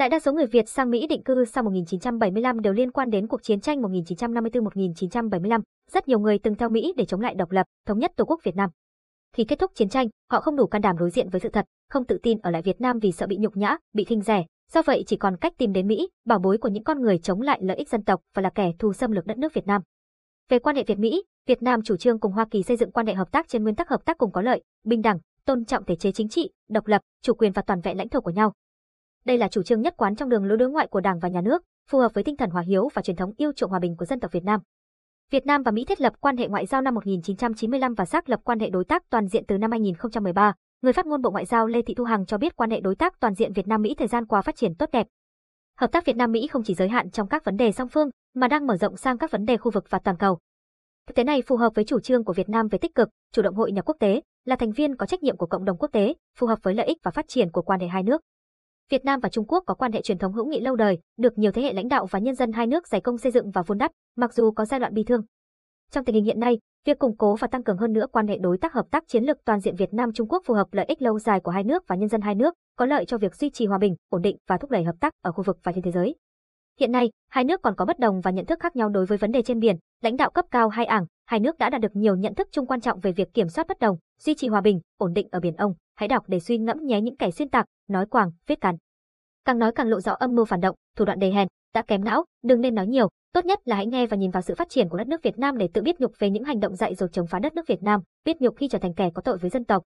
Đại đa số người Việt sang Mỹ định cư sau 1975 đều liên quan đến cuộc chiến tranh 1954-1975. Rất nhiều người từng theo Mỹ để chống lại độc lập, thống nhất Tổ quốc Việt Nam. Khi kết thúc chiến tranh, họ không đủ can đảm đối diện với sự thật, không tự tin ở lại Việt Nam vì sợ bị nhục nhã, bị khinh rẻ. Do vậy chỉ còn cách tìm đến Mỹ, bảo bối của những con người chống lại lợi ích dân tộc và là kẻ thù xâm lược đất nước Việt Nam. Về quan hệ Việt Mỹ, Việt Nam chủ trương cùng Hoa Kỳ xây dựng quan hệ hợp tác trên nguyên tắc hợp tác cùng có lợi, bình đẳng, tôn trọng thể chế chính trị, độc lập, chủ quyền và toàn vẹn lãnh thổ của nhau, đây là chủ trương nhất quán trong đường lối đối ngoại của Đảng và nhà nước, phù hợp với tinh thần hòa hiếu và truyền thống yêu chuộng hòa bình của dân tộc Việt Nam. Việt Nam và Mỹ thiết lập quan hệ ngoại giao năm 1995 và xác lập quan hệ đối tác toàn diện từ năm 2013. Người phát ngôn Bộ Ngoại giao Lê Thị Thu Hằng cho biết quan hệ đối tác toàn diện Việt Nam Mỹ thời gian qua phát triển tốt đẹp. Hợp tác Việt Nam Mỹ không chỉ giới hạn trong các vấn đề song phương mà đang mở rộng sang các vấn đề khu vực và toàn cầu. Thực tế này phù hợp với chủ trương của Việt Nam về tích cực, chủ động hội nhập quốc tế, là thành viên có trách nhiệm của cộng đồng quốc tế, phù hợp với lợi ích và phát triển của quan hệ hai nước. Việt Nam và Trung Quốc có quan hệ truyền thống hữu nghị lâu đời, được nhiều thế hệ lãnh đạo và nhân dân hai nước giải công xây dựng và vun đắp, mặc dù có giai đoạn bi thương. Trong tình hình hiện nay, việc củng cố và tăng cường hơn nữa quan hệ đối tác hợp tác chiến lược toàn diện Việt Nam Trung Quốc phù hợp lợi ích lâu dài của hai nước và nhân dân hai nước, có lợi cho việc duy trì hòa bình, ổn định và thúc đẩy hợp tác ở khu vực và trên thế giới. Hiện nay, hai nước còn có bất đồng và nhận thức khác nhau đối với vấn đề trên biển, lãnh đạo cấp cao hai ảng, hai nước đã đạt được nhiều nhận thức chung quan trọng về việc kiểm soát bất đồng, duy trì hòa bình, ổn định ở biển Đông hãy đọc để suy ngẫm nhé những kẻ xuyên tạc, nói quàng, viết cắn. Càng nói càng lộ rõ âm mưu phản động, thủ đoạn đầy hèn, đã kém não, đừng nên nói nhiều, tốt nhất là hãy nghe và nhìn vào sự phát triển của đất nước Việt Nam để tự biết nhục về những hành động dạy dột chống phá đất nước Việt Nam, biết nhục khi trở thành kẻ có tội với dân tộc,